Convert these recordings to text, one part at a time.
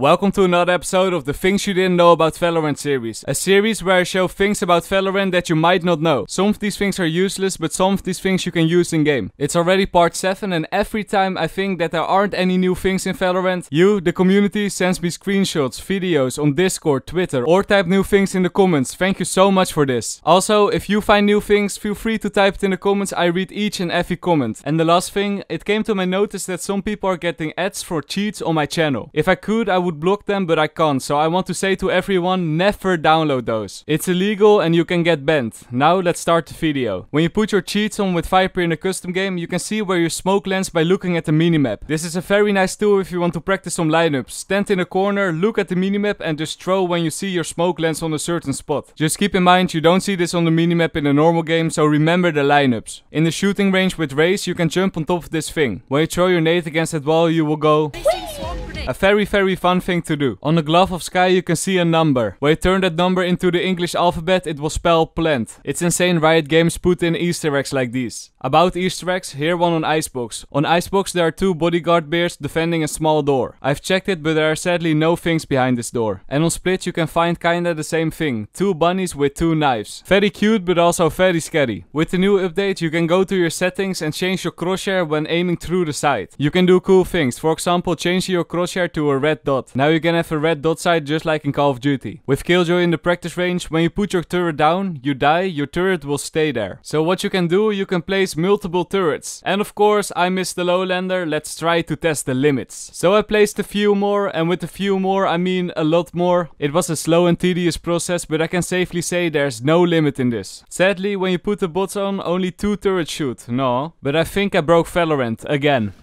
Welcome to another episode of the Things You Didn't Know About Valorant series, a series where I show things about Valorant that you might not know. Some of these things are useless, but some of these things you can use in game. It's already part 7 and every time I think that there aren't any new things in Valorant, you, the community, sends me screenshots, videos on Discord, Twitter, or type new things in the comments. Thank you so much for this. Also, if you find new things, feel free to type it in the comments, I read each and every comment. And the last thing, it came to my notice that some people are getting ads for cheats on my channel. If I could, I would would block them, but I can't. So I want to say to everyone, never download those. It's illegal and you can get banned. Now let's start the video. When you put your cheats on with Viper in a custom game, you can see where your smoke lands by looking at the minimap. This is a very nice tool if you want to practice some lineups. Stand in a corner, look at the minimap and just throw when you see your smoke lands on a certain spot. Just keep in mind you don't see this on the minimap in a normal game, so remember the lineups. In the shooting range with Race, you can jump on top of this thing. When you throw your nade against that wall, you will go... Whee! A very very fun thing to do. On the glove of Sky you can see a number. When you turn that number into the English alphabet it will spell plant. It's insane Riot Games put in easter eggs like these. About easter eggs, here one on Icebox. On Icebox there are two bodyguard bears defending a small door. I've checked it but there are sadly no things behind this door. And on Split you can find kinda the same thing. Two bunnies with two knives. Very cute but also very scary. With the new update you can go to your settings and change your crosshair when aiming through the side. You can do cool things, for example changing your crosshair share to a red dot. Now you can have a red dot sight just like in Call of Duty. With Killjoy in the practice range, when you put your turret down, you die, your turret will stay there. So what you can do, you can place multiple turrets. And of course, I missed the Lowlander, let's try to test the limits. So I placed a few more, and with a few more, I mean a lot more. It was a slow and tedious process, but I can safely say there's no limit in this. Sadly, when you put the bots on, only two turrets shoot, no. But I think I broke Valorant, again.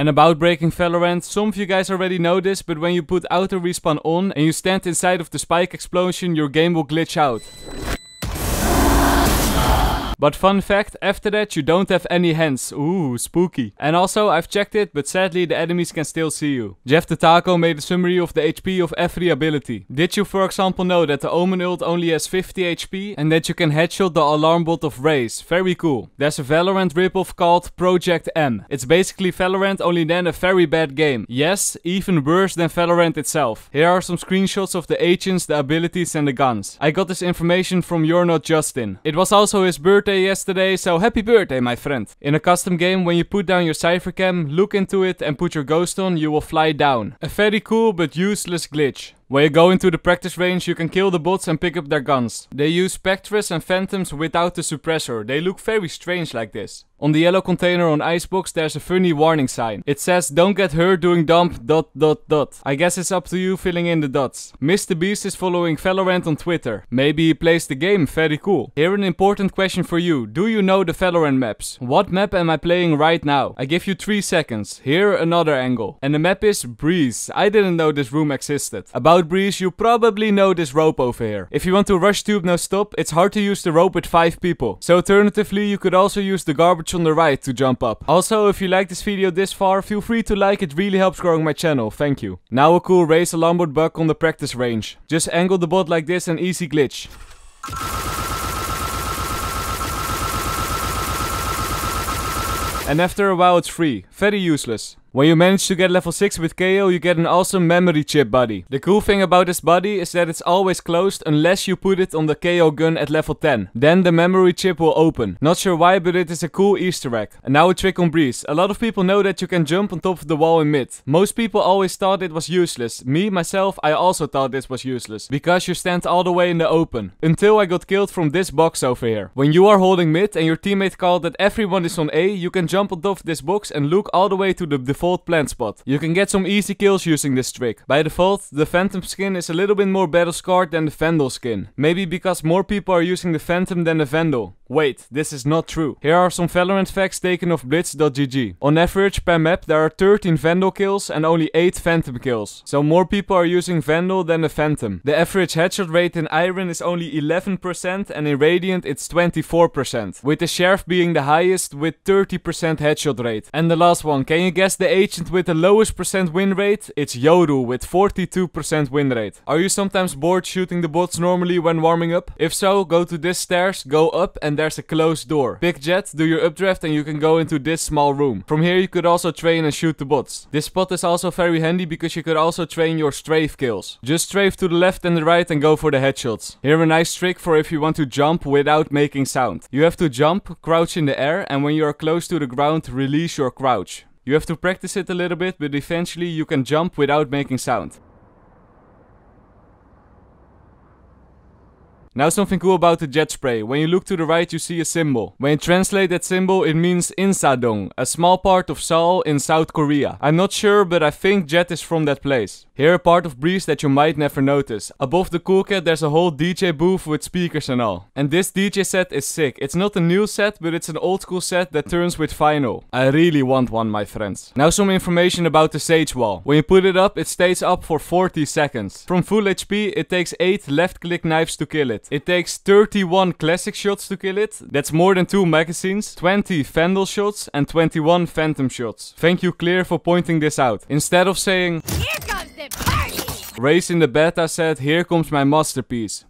And about breaking Valorant, some of you guys already know this, but when you put auto respawn on and you stand inside of the spike explosion, your game will glitch out. But fun fact, after that you don't have any hands. Ooh, spooky. And also, I've checked it, but sadly the enemies can still see you. Jeff the Taco made a summary of the HP of every ability. Did you for example know that the Omen ult only has 50 HP and that you can headshot the alarm bot of Raze? Very cool. There's a Valorant ripoff called Project M. It's basically Valorant only then a very bad game. Yes, even worse than Valorant itself. Here are some screenshots of the agents, the abilities and the guns. I got this information from You're Not Justin. It was also his birthday birthday yesterday, so happy birthday my friend. In a custom game, when you put down your cyphercam, look into it and put your ghost on, you will fly down. A very cool but useless glitch. When you go into the practice range you can kill the bots and pick up their guns. They use Spectres and Phantoms without the suppressor, they look very strange like this. On the yellow container on Icebox there's a funny warning sign. It says don't get hurt doing dump dot dot dot. I guess it's up to you filling in the dots. Mr Beast is following Valorant on Twitter. Maybe he plays the game, very cool. Here an important question for you. Do you know the Valorant maps? What map am I playing right now? I give you 3 seconds. Here another angle. And the map is Breeze. I didn't know this room existed. About Breeze, you probably know this rope over here. If you want to rush tube no stop, it's hard to use the rope with 5 people. So alternatively, you could also use the garbage on the right to jump up. Also, if you like this video this far, feel free to like, it really helps growing my channel, thank you. Now a cool race a Lombard buck on the practice range. Just angle the bot like this and easy glitch. And after a while it's free, very useless. When you manage to get level 6 with KO you get an awesome memory chip buddy. The cool thing about this buddy is that it's always closed unless you put it on the KO gun at level 10. Then the memory chip will open. Not sure why but it is a cool easter egg. And now a trick on Breeze. A lot of people know that you can jump on top of the wall in mid. Most people always thought it was useless. Me, myself, I also thought this was useless. Because you stand all the way in the open. Until I got killed from this box over here. When you are holding mid and your teammate called that everyone is on A, you can jump on top of this box and look all the way to the default plant spot. You can get some easy kills using this trick. By default, the Phantom skin is a little bit more battle scarred than the Vandal skin. Maybe because more people are using the Phantom than the Vandal. Wait, this is not true. Here are some Valorant facts taken off Blitz.gg. On average per map there are 13 Vandal kills and only 8 Phantom kills. So more people are using Vandal than the Phantom. The average headshot rate in Iron is only 11% and in Radiant it's 24%. With the Sheriff being the highest with 30% headshot rate. And the last one, can you guess the agent with the lowest percent win rate? It's Yoru with 42% win rate. Are you sometimes bored shooting the bots normally when warming up? If so, go to this stairs, go up and there's a closed door. Pick Jet, do your updraft and you can go into this small room. From here you could also train and shoot the bots. This spot is also very handy because you could also train your strafe kills. Just strafe to the left and the right and go for the headshots. Here a nice trick for if you want to jump without making sound. You have to jump, crouch in the air and when you are close to the ground release your crouch. You have to practice it a little bit but eventually you can jump without making sound. Now something cool about the jet spray. When you look to the right you see a symbol. When you translate that symbol it means Insadong, a small part of Seoul in South Korea. I'm not sure but I think jet is from that place. Here a part of Breeze that you might never notice. Above the cool cat there's a whole DJ booth with speakers and all. And this DJ set is sick. It's not a new set but it's an old school set that turns with vinyl. I really want one my friends. Now some information about the sage wall. When you put it up it stays up for 40 seconds. From full HP it takes 8 left click knives to kill it it. It takes 31 classic shots to kill it. That's more than 2 magazines, 20 Vandal shots and 21 Phantom shots. Thank you Clear for pointing this out. Instead of saying... Here comes the party! Race in the beta said, here comes my masterpiece.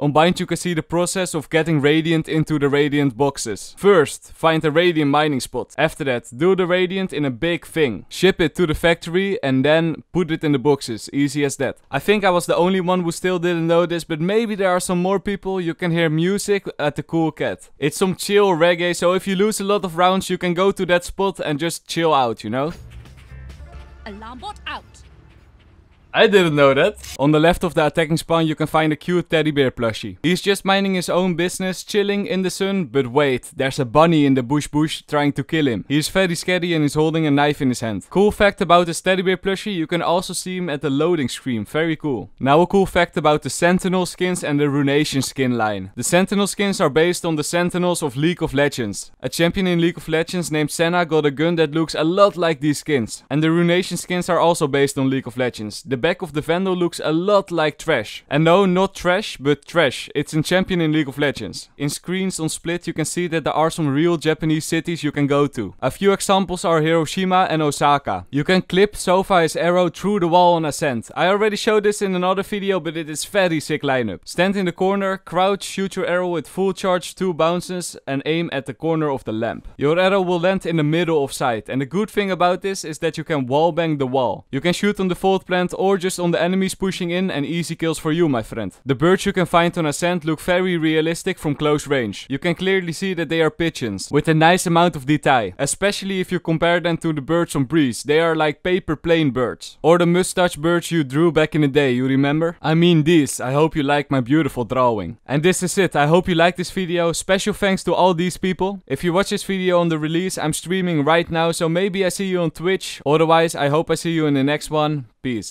On Bind you can see the process of getting Radiant into the Radiant boxes. First, find a Radiant mining spot. After that, do the Radiant in a big thing. Ship it to the factory and then put it in the boxes. Easy as that. I think I was the only one who still didn't know this, but maybe there are some more people. You can hear music at the Cool Cat. It's some chill reggae, so if you lose a lot of rounds, you can go to that spot and just chill out, you know? Alarm bot out. I didn't know that. On the left of the attacking spawn you can find a cute teddy bear plushie. He's just minding his own business, chilling in the sun, but wait, there's a bunny in the bush bush trying to kill him. He's very scary and is holding a knife in his hand. Cool fact about this teddy bear plushie, you can also see him at the loading screen, very cool. Now a cool fact about the sentinel skins and the runation skin line. The sentinel skins are based on the sentinels of League of Legends. A champion in League of Legends named Senna got a gun that looks a lot like these skins. And the runation skins are also based on League of Legends. The back of the vendor looks a lot like Trash. And no, not Trash, but Trash. It's a champion in League of Legends. In screens on Split you can see that there are some real Japanese cities you can go to. A few examples are Hiroshima and Osaka. You can clip Sofa arrow through the wall on Ascent. I already showed this in another video, but it is very sick lineup. Stand in the corner, crouch, shoot your arrow with full charge, two bounces, and aim at the corner of the lamp. Your arrow will land in the middle of sight, and the good thing about this is that you can wallbang the wall. You can shoot on the fault plant or or just on the enemies pushing in and easy kills for you, my friend. The birds you can find on Ascent look very realistic from close range. You can clearly see that they are pigeons, with a nice amount of detail. Especially if you compare them to the birds on Breeze, they are like paper plane birds. Or the mustache birds you drew back in the day, you remember? I mean these, I hope you like my beautiful drawing. And this is it, I hope you like this video. Special thanks to all these people. If you watch this video on the release, I'm streaming right now, so maybe I see you on Twitch. Otherwise, I hope I see you in the next one. Peace.